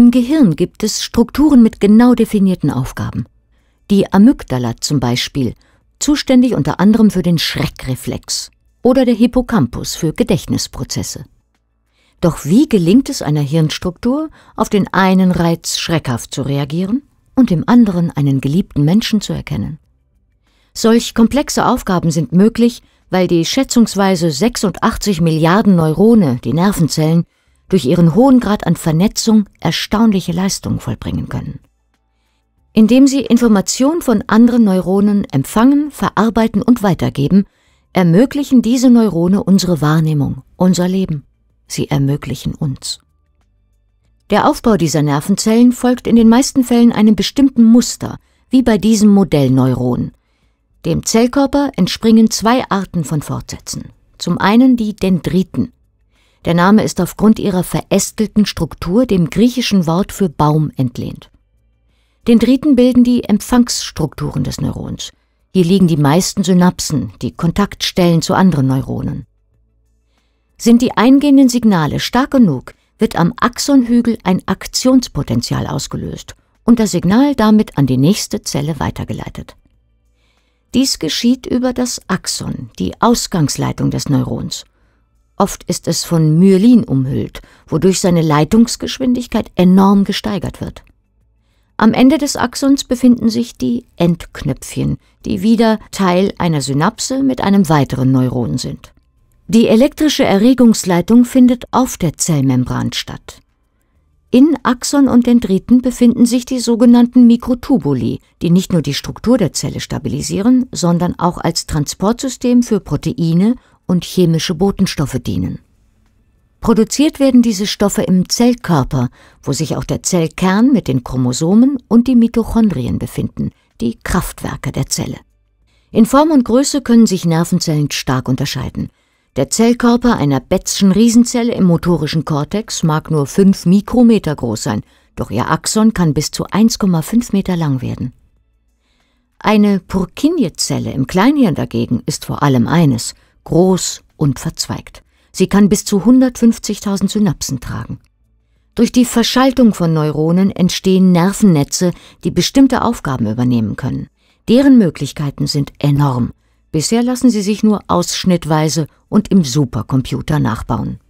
Im Gehirn gibt es Strukturen mit genau definierten Aufgaben. Die Amygdala zum Beispiel, zuständig unter anderem für den Schreckreflex oder der Hippocampus für Gedächtnisprozesse. Doch wie gelingt es einer Hirnstruktur, auf den einen Reiz schreckhaft zu reagieren und dem anderen einen geliebten Menschen zu erkennen? Solch komplexe Aufgaben sind möglich, weil die schätzungsweise 86 Milliarden Neurone, die Nervenzellen, durch ihren hohen Grad an Vernetzung erstaunliche Leistungen vollbringen können. Indem sie Informationen von anderen Neuronen empfangen, verarbeiten und weitergeben, ermöglichen diese Neurone unsere Wahrnehmung, unser Leben. Sie ermöglichen uns. Der Aufbau dieser Nervenzellen folgt in den meisten Fällen einem bestimmten Muster, wie bei diesem Modellneuron. Dem Zellkörper entspringen zwei Arten von Fortsätzen. Zum einen die Dendriten, der Name ist aufgrund ihrer verästelten Struktur dem griechischen Wort für Baum entlehnt. Den dritten bilden die Empfangsstrukturen des Neurons. Hier liegen die meisten Synapsen, die Kontaktstellen zu anderen Neuronen. Sind die eingehenden Signale stark genug, wird am Axonhügel ein Aktionspotenzial ausgelöst und das Signal damit an die nächste Zelle weitergeleitet. Dies geschieht über das Axon, die Ausgangsleitung des Neurons. Oft ist es von Myelin umhüllt, wodurch seine Leitungsgeschwindigkeit enorm gesteigert wird. Am Ende des Axons befinden sich die Endknöpfchen, die wieder Teil einer Synapse mit einem weiteren Neuron sind. Die elektrische Erregungsleitung findet auf der Zellmembran statt. In Axon und Dendriten befinden sich die sogenannten Mikrotubuli, die nicht nur die Struktur der Zelle stabilisieren, sondern auch als Transportsystem für Proteine und chemische Botenstoffe dienen. Produziert werden diese Stoffe im Zellkörper, wo sich auch der Zellkern mit den Chromosomen und die Mitochondrien befinden, die Kraftwerke der Zelle. In Form und Größe können sich Nervenzellen stark unterscheiden. Der Zellkörper einer Betzschen Riesenzelle im motorischen Kortex mag nur 5 Mikrometer groß sein, doch ihr Axon kann bis zu 1,5 Meter lang werden. Eine Purkinje-Zelle im Kleinhirn dagegen ist vor allem eines – groß und verzweigt. Sie kann bis zu 150.000 Synapsen tragen. Durch die Verschaltung von Neuronen entstehen Nervennetze, die bestimmte Aufgaben übernehmen können. Deren Möglichkeiten sind enorm. Bisher lassen sie sich nur ausschnittweise und im Supercomputer nachbauen.